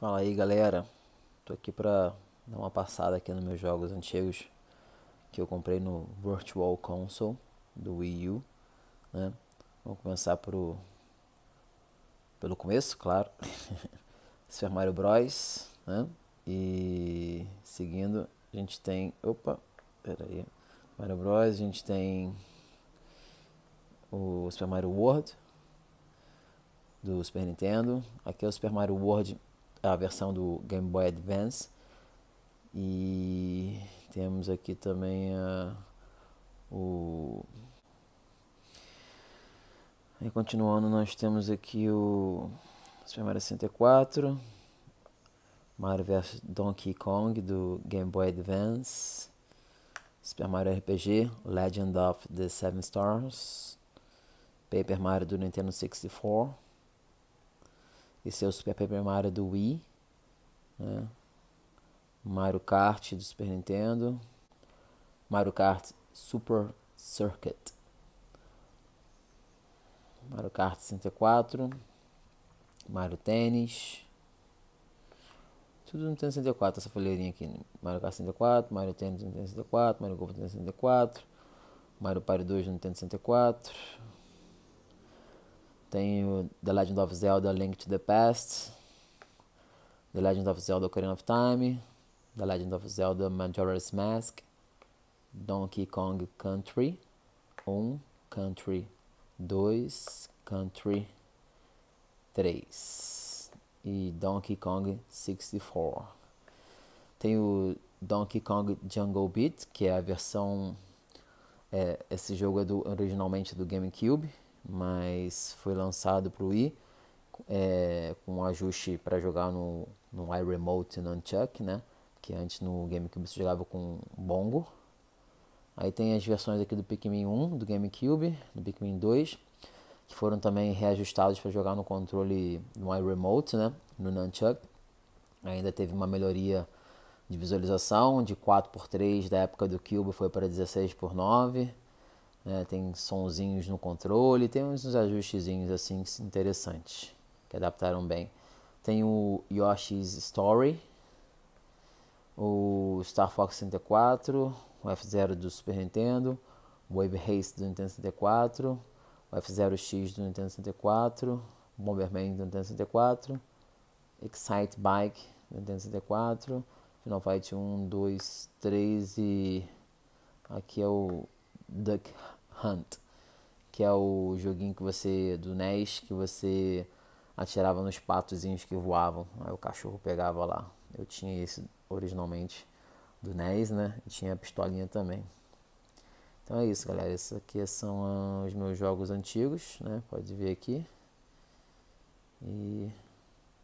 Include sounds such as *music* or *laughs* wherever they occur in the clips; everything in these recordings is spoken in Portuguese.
Fala aí galera, tô aqui pra dar uma passada aqui nos meus jogos antigos que eu comprei no Virtual Console do Wii U, né? Vamos começar pro... pelo começo, claro, *laughs* Super Mario Bros, né? E seguindo a gente tem, opa, peraí, Mario Bros, a gente tem o Super Mario World do Super Nintendo, aqui é o Super Mario World a versão do Game Boy Advance. E temos aqui também o. E continuando, nós temos aqui o Super Mario 64, Mario vs Donkey Kong do Game Boy Advance, Super Mario RPG, Legend of the Seven Stars, Paper Mario do Nintendo 64. Esse é o Super Paper Mario do Wii. Né? Mario Kart do Super Nintendo. Mario Kart Super Circuit. Mario Kart 64. Mario Tennis, Tudo no Nintendo 64, essa folheirinha aqui. Né? Mario Kart 64, Mario Tennis no Nintendo 64, Mario Golf no Nintendo 64, Mario Party 2 no Nintendo 64. Tenho The Legend of Zelda Link to the Past, The Legend of Zelda Ocarina of Time, The Legend of Zelda Majora's Mask, Donkey Kong Country 1, Country 2, Country 3 e Donkey Kong 64. Tem o Donkey Kong Jungle Beat, que é a versão. É, esse jogo é do, originalmente do GameCube, mas foi lançado para o Wii é, com um ajuste para jogar no, no iRemote e no Unchuck, né? Que antes no GameCube você jogava com bongo. Aí tem as versões aqui do Pikmin 1, do GameCube, do Pikmin 2, que foram também reajustados para jogar no controle no iRemote, né? No Nunchuck. Ainda teve uma melhoria de visualização, de 4x3 da época do Cube foi para 16x9 né? tem sonzinhos no controle, tem uns, ajustezinhos assim interessantes que adaptaram bem. Tem o Yoshi's Story, o Star Fox 64, o F0 do Super Nintendo, o Wave Race do Nintendo 64, o F0X do Nintendo 64, o Bomberman do Nintendo 64, Excite Bike do Nintendo 64, Final Fight 1, 2, 3 e aqui é o Duck Hunt, que é o joguinho que você do NES que você atirava nos patozinhos que voavam. Aí o cachorro pegava lá. Eu tinha esse originalmente do NES, né? E tinha a pistolinha também. Então é isso, galera. Esses aqui são ah, os meus jogos antigos, né? Pode ver aqui. E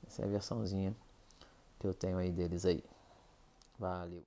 essa é a versãozinha que eu tenho aí deles aí. Valeu.